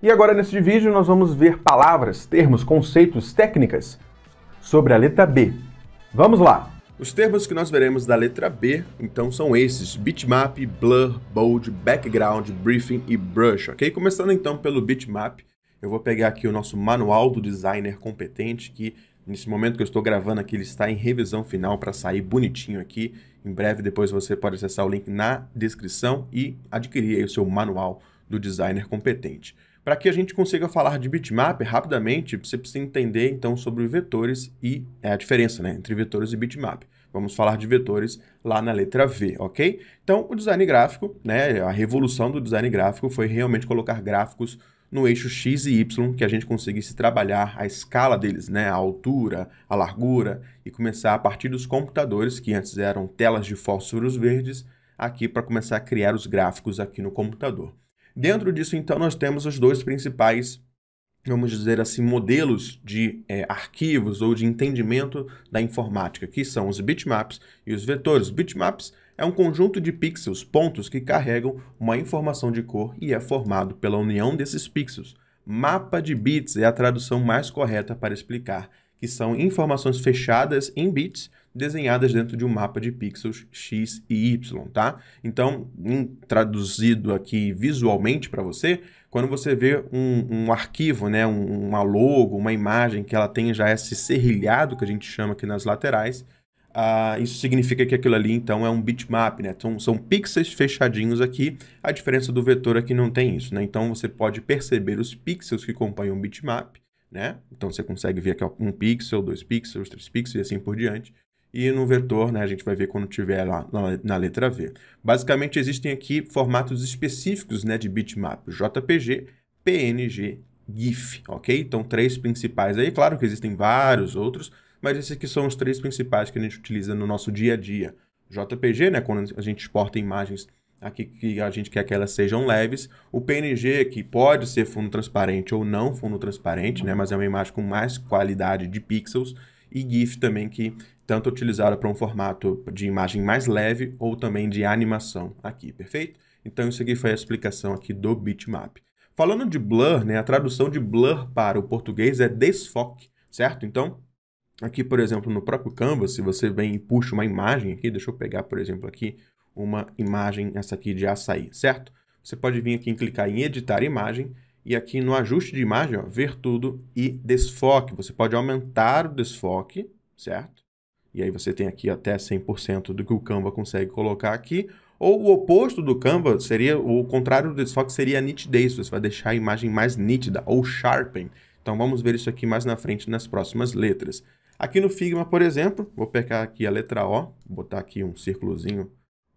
E agora neste vídeo nós vamos ver palavras, termos, conceitos, técnicas sobre a letra B. Vamos lá! Os termos que nós veremos da letra B, então, são esses: bitmap, blur, bold, background, briefing e brush, ok? Começando então pelo bitmap, eu vou pegar aqui o nosso manual do designer competente, que nesse momento que eu estou gravando aqui, ele está em revisão final para sair bonitinho aqui. Em breve, depois você pode acessar o link na descrição e adquirir o seu manual do designer competente. Para que a gente consiga falar de bitmap rapidamente, você precisa entender então sobre vetores e é, a diferença né, entre vetores e bitmap. Vamos falar de vetores lá na letra V, ok? Então, o design gráfico, né, a revolução do design gráfico foi realmente colocar gráficos no eixo X e Y, que a gente conseguisse trabalhar a escala deles, né? a altura, a largura, e começar a partir dos computadores, que antes eram telas de fósforos verdes, aqui para começar a criar os gráficos aqui no computador. Dentro disso, então, nós temos os dois principais vamos dizer assim, modelos de é, arquivos ou de entendimento da informática, que são os bitmaps e os vetores. bitmaps é um conjunto de pixels, pontos, que carregam uma informação de cor e é formado pela união desses pixels. Mapa de bits é a tradução mais correta para explicar que são informações fechadas em bits desenhadas dentro de um mapa de pixels x e y, tá? Então, traduzido aqui visualmente para você, quando você vê um, um arquivo, né, um, uma logo, uma imagem que ela tem já esse serrilhado que a gente chama aqui nas laterais, Uh, isso significa que aquilo ali, então, é um bitmap, né? Então, são pixels fechadinhos aqui. A diferença do vetor aqui é não tem isso, né? Então, você pode perceber os pixels que compõem um bitmap né? Então você consegue ver aqui ó, um pixel, dois pixels, três pixels e assim por diante. E no vetor, né, a gente vai ver quando tiver lá na, na letra V. Basicamente, existem aqui formatos específicos né, de bitmap, JPG, PNG, GIF, ok? Então, três principais aí. Claro que existem vários outros, mas esses aqui são os três principais que a gente utiliza no nosso dia a dia. JPG, né, quando a gente exporta imagens aqui que a gente quer que elas sejam leves. O PNG, que pode ser fundo transparente ou não fundo transparente, né? Mas é uma imagem com mais qualidade de pixels. E GIF também, que tanto é para um formato de imagem mais leve ou também de animação aqui, perfeito? Então isso aqui foi a explicação aqui do bitmap. Falando de blur, né, a tradução de blur para o português é desfoque, certo? Então, aqui, por exemplo, no próprio Canvas, se você vem e puxa uma imagem aqui, deixa eu pegar, por exemplo, aqui uma imagem, essa aqui de açaí, certo? Você pode vir aqui e clicar em editar imagem e aqui no ajuste de imagem, ó, ver tudo e desfoque. Você pode aumentar o desfoque, certo? E aí você tem aqui até 100% do que o Canva consegue colocar aqui. Ou o oposto do Canva seria, o contrário do desfoque seria a nitidez, você vai deixar a imagem mais nítida, ou sharpen. Então vamos ver isso aqui mais na frente nas próximas letras. Aqui no Figma, por exemplo, vou pegar aqui a letra O, botar aqui um círculozinho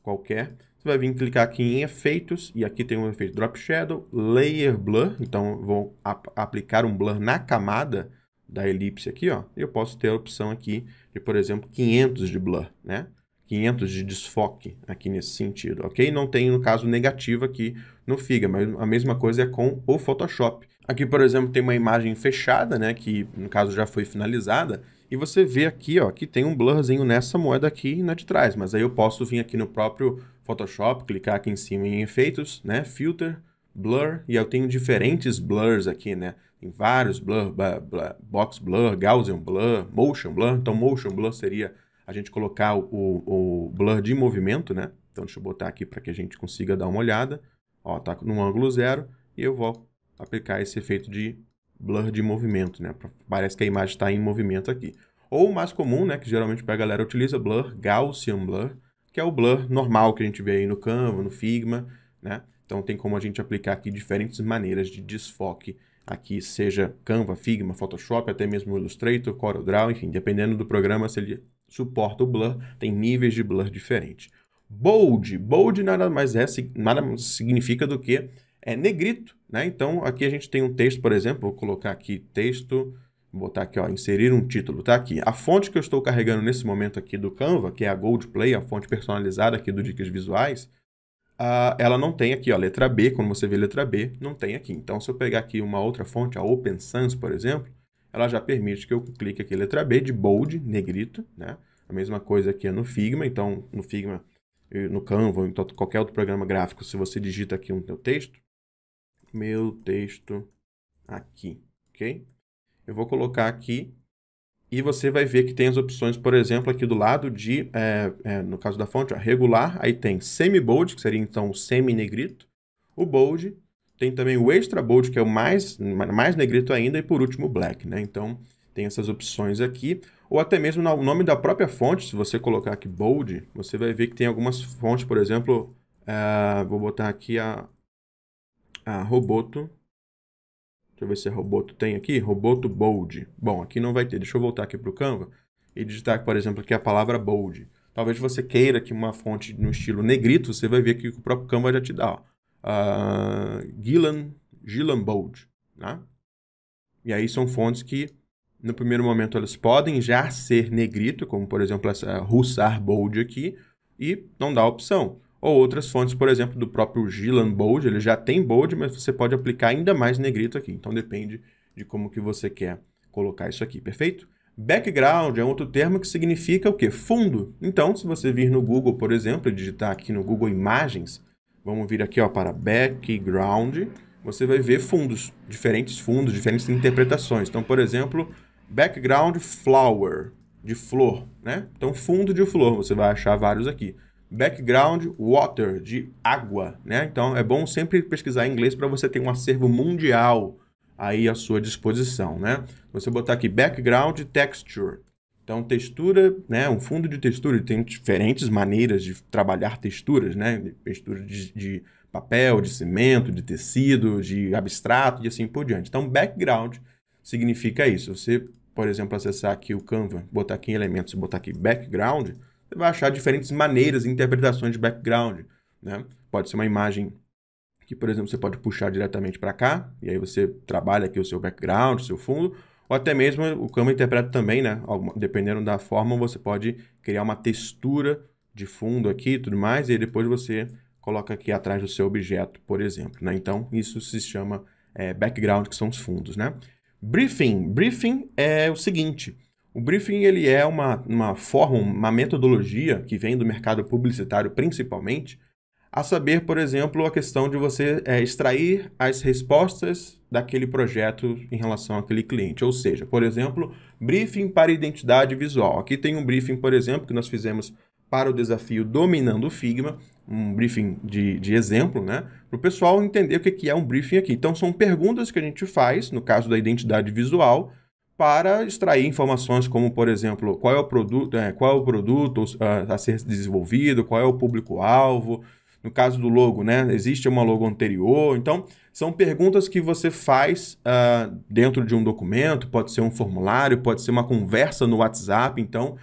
qualquer. Você vai vir clicar aqui em efeitos e aqui tem um efeito drop shadow, layer blur, então vou ap aplicar um blur na camada da elipse aqui, ó. Eu posso ter a opção aqui de, por exemplo, 500 de blur, né? 500 de desfoque aqui nesse sentido, ok? Não tem, no caso, negativo aqui no Figa, mas a mesma coisa é com o Photoshop. Aqui, por exemplo, tem uma imagem fechada, né, que no caso já foi finalizada, e você vê aqui, ó, que tem um blurzinho nessa moeda aqui e na de trás. Mas aí eu posso vir aqui no próprio Photoshop, clicar aqui em cima em efeitos, né? Filter, blur, e eu tenho diferentes blurs aqui, né? Tem vários blur, blur, box blur, Gaussian blur, motion blur. Então motion blur seria a gente colocar o, o, o blur de movimento, né? Então deixa eu botar aqui para que a gente consiga dar uma olhada. Ó, tá no ângulo zero e eu vou aplicar esse efeito de blur de movimento, né? Parece que a imagem está em movimento aqui. Ou o mais comum, né, que geralmente a galera utiliza, blur Gaussian blur, que é o blur normal que a gente vê aí no Canva, no Figma, né? Então tem como a gente aplicar aqui diferentes maneiras de desfoque aqui, seja Canva, Figma, Photoshop, até mesmo Illustrator, CorelDRAW, enfim, dependendo do programa, se ele suporta o blur, tem níveis de blur diferentes. Bold, bold nada mais é, nada mais significa do que é negrito, né? Então aqui a gente tem um texto, por exemplo, vou colocar aqui texto, vou botar aqui, ó, inserir um título, tá aqui. A fonte que eu estou carregando nesse momento aqui do Canva, que é a Gold Play, a fonte personalizada aqui do Dicas Visuais, uh, ela não tem aqui, ó, letra B, quando você vê letra B, não tem aqui. Então se eu pegar aqui uma outra fonte, a Open Sans, por exemplo, ela já permite que eu clique aqui letra B de bold, negrito, né? A mesma coisa aqui é no Figma, então no Figma, no Canva, ou em qualquer outro programa gráfico, se você digita aqui um teu texto, meu texto aqui, ok? Eu vou colocar aqui e você vai ver que tem as opções, por exemplo, aqui do lado de, é, é, no caso da fonte, ó, regular, aí tem semi-bold, que seria então o semi-negrito, o bold, tem também o extra bold, que é o mais, mais negrito ainda, e por último o black, né? Então, tem essas opções aqui, ou até mesmo no nome da própria fonte, se você colocar aqui bold, você vai ver que tem algumas fontes, por exemplo, é, vou botar aqui a a ah, Roboto. Deixa eu ver se a é Roboto tem aqui. Roboto Bold. Bom, aqui não vai ter. Deixa eu voltar aqui para o Canva e digitar, por exemplo, aqui a palavra Bold. Talvez você queira que uma fonte no estilo negrito, você vai ver que o próprio Canva já te dá. Ó. Uh, Gillan, Gillan Bold. Né? E aí são fontes que, no primeiro momento, elas podem já ser negrito, como, por exemplo, essa Russar Bold aqui, e não dá opção ou outras fontes, por exemplo, do próprio Gillan Bold, ele já tem Bold, mas você pode aplicar ainda mais negrito aqui, então depende de como que você quer colocar isso aqui, perfeito? Background é outro termo que significa o quê? Fundo. Então, se você vir no Google, por exemplo, e digitar aqui no Google Imagens, vamos vir aqui ó, para Background, você vai ver fundos, diferentes fundos, diferentes interpretações. Então, por exemplo, Background Flower, de flor, né? Então, fundo de flor, você vai achar vários aqui. Background Water, de água, né? Então é bom sempre pesquisar em inglês para você ter um acervo mundial aí à sua disposição, né? Você então, botar aqui Background Texture. Então textura, né? Um fundo de textura, tem diferentes maneiras de trabalhar texturas, né? Textura de, de papel, de cimento, de tecido, de abstrato e assim por diante. Então background significa isso. Você, por exemplo, acessar aqui o Canva, botar aqui em elementos e botar aqui background, você vai achar diferentes maneiras e interpretações de background. Né? Pode ser uma imagem que, por exemplo, você pode puxar diretamente para cá, e aí você trabalha aqui o seu background, o seu fundo, ou até mesmo o Canva interpreta também, né? dependendo da forma, você pode criar uma textura de fundo aqui e tudo mais, e depois você coloca aqui atrás do seu objeto, por exemplo. Né? Então, isso se chama é, background, que são os fundos, né? Briefing. Briefing é o seguinte, o briefing ele é uma, uma forma, uma metodologia que vem do mercado publicitário principalmente, a saber, por exemplo, a questão de você é, extrair as respostas daquele projeto em relação àquele cliente. Ou seja, por exemplo, briefing para identidade visual. Aqui tem um briefing, por exemplo, que nós fizemos para o desafio Dominando o Figma, um briefing de, de exemplo, né? Para o pessoal entender o que é um briefing aqui. Então, são perguntas que a gente faz, no caso da identidade visual, para extrair informações como, por exemplo, qual é o produto, é, qual é o produto ah, a, ser desenvolvido, qual é o público-alvo. No caso do logo, né? Existe uma logo anterior. Então, são perguntas que você faz uh, dentro de um documento, pode ser um formulário, pode ser uma conversa no WhatsApp. Então,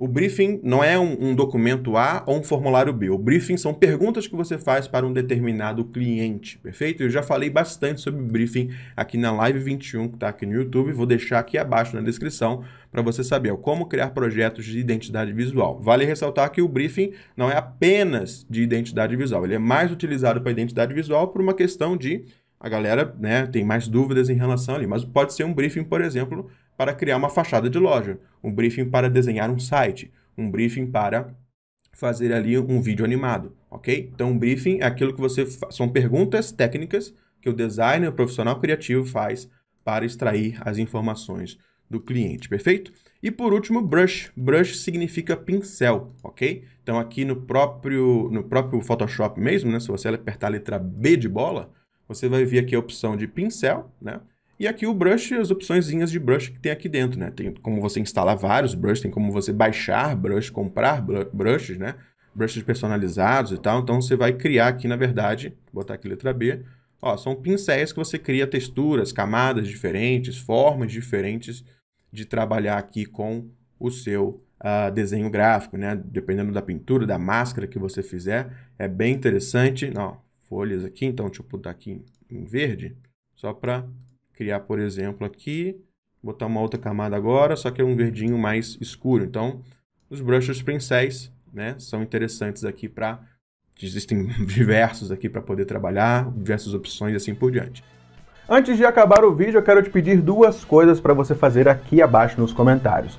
o briefing não é um, um, documento A ou um formulário B. O briefing são perguntas que você faz para um determinado cliente, perfeito? Eu já falei bastante sobre briefing aqui na Live 21, que está aqui no YouTube. Vou deixar aqui abaixo na descrição para você saber como criar projetos de identidade visual. Vale ressaltar que o briefing não é apenas de identidade visual. Ele é mais utilizado para identidade visual por uma questão de... A galera né, tem mais dúvidas em relação ali, mas pode ser um briefing, por exemplo, para criar uma fachada de loja, um briefing para desenhar um site, um briefing para fazer ali um vídeo animado, ok? Então, um briefing é aquilo que você fa... são perguntas técnicas que o designer, o profissional criativo faz para extrair as informações do cliente, perfeito? E por último, brush. Brush significa pincel, ok? Então aqui no próprio, no próprio Photoshop mesmo, né? Se você apertar a letra B de bola, você vai ver aqui a opção de pincel, né? E aqui o brush, as opçõeszinhas de brush que tem aqui dentro, né? Tem como você instalar vários brushes, tem como você baixar brush, comprar brushes, né? Brushes personalizados e tal. Então você vai criar aqui, na verdade, vou botar aqui letra B. Ó, são pincéis que você cria texturas, camadas diferentes, formas diferentes de trabalhar aqui com o seu uh, desenho gráfico, né? Dependendo da pintura, da máscara que você fizer, é bem interessante. Ó, folhas aqui, então deixa eu botar aqui em verde, só para criar, por exemplo, aqui, botar uma outra camada agora, só que é um verdinho mais escuro. Então, os brushes pincéis, né, são interessantes aqui para existem diversos aqui para poder trabalhar, diversas opções e assim por diante. Antes de acabar o vídeo, eu quero te pedir duas coisas para você fazer aqui abaixo nos comentários.